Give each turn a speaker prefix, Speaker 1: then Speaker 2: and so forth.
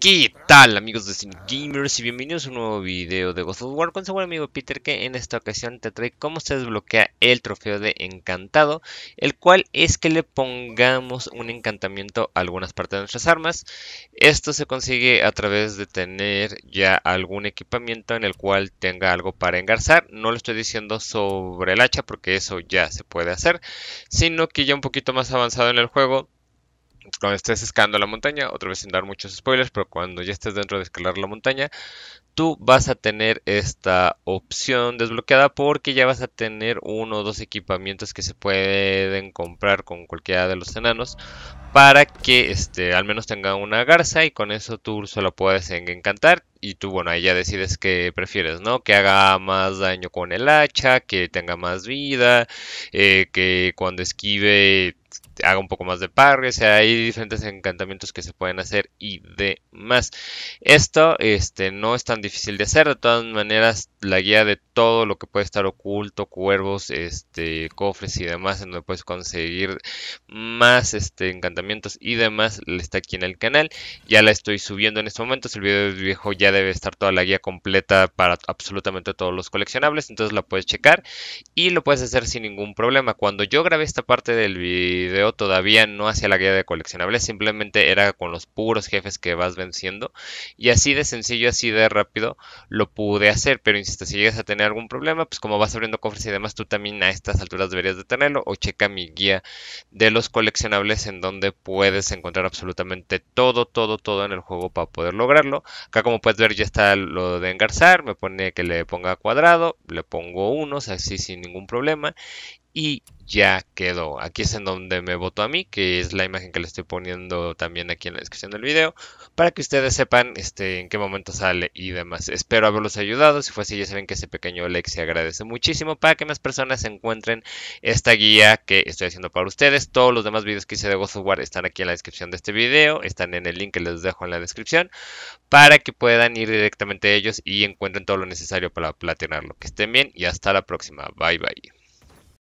Speaker 1: ¿Qué tal amigos de Steam Gamers y bienvenidos a un nuevo video de Ghost of War con su buen amigo Peter que en esta ocasión te trae cómo se desbloquea el trofeo de encantado el cual es que le pongamos un encantamiento a algunas partes de nuestras armas esto se consigue a través de tener ya algún equipamiento en el cual tenga algo para engarzar no lo estoy diciendo sobre el hacha porque eso ya se puede hacer sino que ya un poquito más avanzado en el juego cuando estés escalando la montaña, otra vez sin dar muchos spoilers, pero cuando ya estés dentro de escalar la montaña, tú vas a tener esta opción desbloqueada porque ya vas a tener uno o dos equipamientos que se pueden comprar con cualquiera de los enanos para que este, al menos tenga una garza y con eso tú solo puedes encantar y tú, bueno, ahí ya decides qué prefieres, ¿no? Que haga más daño con el hacha, que tenga más vida, eh, que cuando esquive haga un poco más de par, o sea, hay diferentes encantamientos que se pueden hacer y demás. Esto este, no es tan difícil de hacer, de todas maneras la guía de todo lo que puede estar oculto, cuervos, este, cofres y demás, en donde puedes conseguir más este, encantamientos y demás, está aquí en el canal. Ya la estoy subiendo en estos momentos, el video viejo ya debe estar toda la guía completa para absolutamente todos los coleccionables, entonces la puedes checar y lo puedes hacer sin ningún problema. Cuando yo grabé esta parte del video todavía no hacía la guía de coleccionables, simplemente era con los puros jefes que vas venciendo y así de sencillo, así de rápido lo pude hacer, pero este, si llegas a tener algún problema, pues como vas abriendo cofres y demás, tú también a estas alturas deberías de tenerlo o checa mi guía de los coleccionables en donde puedes encontrar absolutamente todo, todo, todo en el juego para poder lograrlo. Acá como puedes ver ya está lo de engarzar, me pone que le ponga cuadrado, le pongo unos así sin ningún problema y ya quedó. Aquí es en donde me voto a mí, que es la imagen que le estoy poniendo también aquí en la descripción del video, para que ustedes sepan este, en qué momento sale y demás. Espero haberlos ayudado, si fue así ya saben que ese pequeño like se agradece muchísimo para que más personas encuentren esta guía que estoy haciendo para ustedes. Todos los demás videos que hice de War están aquí en la descripción de este video, están en el link que les dejo en la descripción, para que puedan ir directamente a ellos y encuentren todo lo necesario para platinarlo. Que estén bien y hasta la próxima. Bye bye.